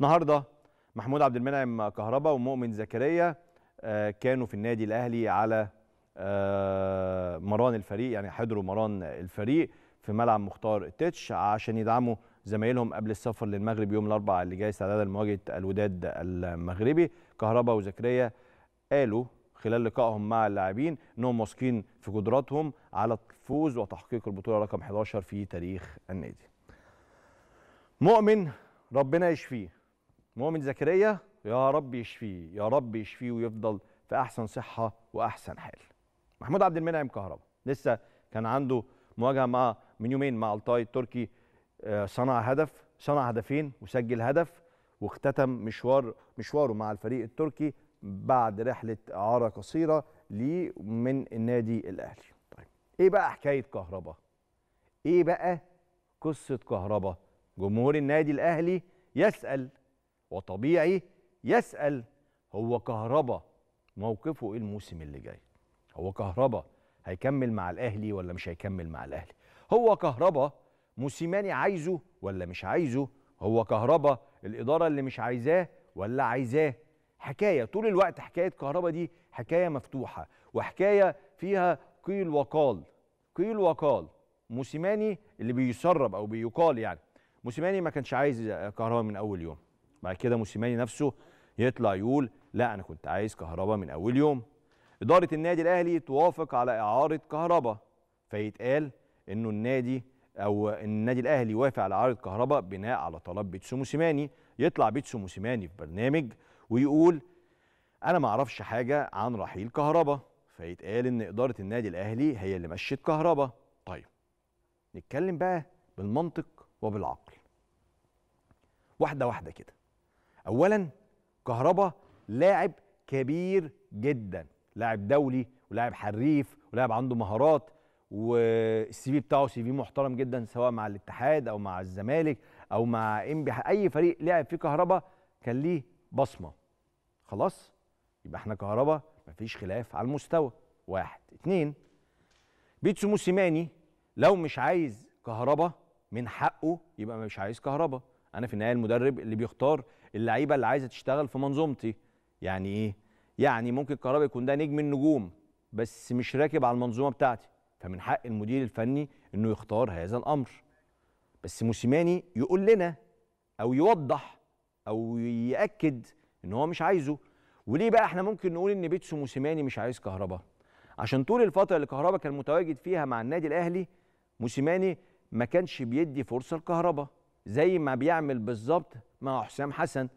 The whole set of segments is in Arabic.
النهارده محمود عبد المنعم كهربا ومؤمن زكريا آه، كانوا في النادي الاهلي على آه، مران الفريق يعني حضروا مران الفريق في ملعب مختار التتش عشان يدعموا زمايلهم قبل السفر للمغرب يوم الاربعاء اللي جاي استعدادا لمواجهه الوداد المغربي كهربا وزكريا قالوا خلال لقائهم مع اللاعبين انهم واثقين في قدراتهم على الفوز وتحقيق البطوله رقم 11 في تاريخ النادي. مؤمن ربنا يشفيه مؤمن زكريا يا رب يشفيه يا رب يشفيه ويفضل في احسن صحه واحسن حال محمود عبد المنعم كهربا لسه كان عنده مواجهه مع من يومين مع التاي التركي آه، صنع هدف صنع هدفين وسجل هدف واختتم مشوار مشواره مع الفريق التركي بعد رحله اعاره قصيره ليه من النادي الاهلي طيب ايه بقى حكايه كهربا ايه بقى قصه كهربا جمهور النادي الاهلي يسال وطبيعي يسأل هو كهربا موقفه ايه الموسم اللي جاي هو كهربا هيكمل مع الاهلي ولا مش هيكمل مع الاهلي هو كهربا موسيماني عايزه ولا مش عايزه هو كهربا الاداره اللي مش عايزاه ولا عايزاه حكايه طول الوقت حكايه كهربا دي حكايه مفتوحه وحكايه فيها قيل وقال قيل وقال موسيماني اللي بيسرب او بيقال يعني موسيماني ما كانش عايز كهربا من اول يوم بعد كده موسيماني نفسه يطلع يقول لا انا كنت عايز كهربا من اول يوم اداره النادي الاهلي توافق على اعاره كهربا فيتقال انه النادي او النادي الاهلي وافق على اعاره كهربا بناء على طلب بيتسو موسيماني يطلع بيتسو موسيماني في برنامج ويقول انا ما اعرفش حاجه عن رحيل كهربا فيتقال ان اداره النادي الاهلي هي اللي مشيت كهربا طيب نتكلم بقى بالمنطق وبالعقل واحده واحده كده اولا كهربا لاعب كبير جدا لاعب دولي ولاعب حريف ولاعب عنده مهارات والسي في بتاعه سي في محترم جدا سواء مع الاتحاد او مع الزمالك او مع انبي اي فريق لعب فيه كهربا كان ليه بصمه خلاص يبقى احنا كهربا مفيش خلاف على المستوى واحد اتنين بيتسو موسيماني لو مش عايز كهربا من حقه يبقى مش عايز كهربا انا في النهايه المدرب اللي بيختار اللعيبه اللي عايزه تشتغل في منظومتي يعني ايه يعني ممكن كهربا يكون ده نجم النجوم بس مش راكب على المنظومه بتاعتي فمن حق المدير الفني انه يختار هذا الامر بس موسيماني يقول لنا او يوضح او ياكد ان هو مش عايزه وليه بقى احنا ممكن نقول ان بيتسو موسيماني مش عايز كهربا عشان طول الفتره اللي كهربا كان متواجد فيها مع النادي الاهلي موسيماني ما كانش بيدي فرصه لكهربا زي ما بيعمل بالظبط مع حسام حسن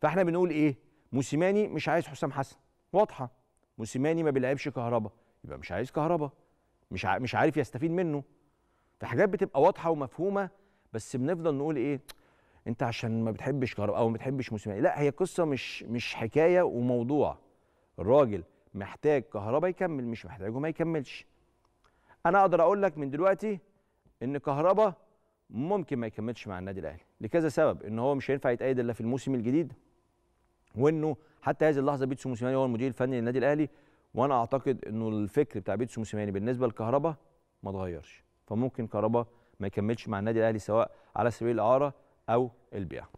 فاحنا بنقول ايه موسيماني مش عايز حسام حسن واضحه موسيماني ما بيلعبش كهربا يبقى مش عايز كهربا مش ع... مش عارف يستفيد منه فحاجات بتبقى واضحه ومفهومه بس بنفضل نقول ايه انت عشان ما بتحبش كهربا او ما بتحبش موسيماني لا هي قصه مش مش حكايه وموضوع الراجل محتاج كهربا يكمل مش محتاجه ما يكملش انا اقدر اقول لك من دلوقتي ان كهربا ممكن ما يكملش مع النادي الاهلي لكذا سبب ان هو مش هينفع يتأيد الا في الموسم الجديد وانه حتى هذه اللحظه بيتسو موسيماني هو المدير الفني للنادي الاهلي وانا اعتقد انه الفكر بتاع بيتسو موسيماني بالنسبه لكهربا ما اتغيرش فممكن كهربا ما يكملش مع النادي الاهلي سواء على سبيل الاعاره او البيع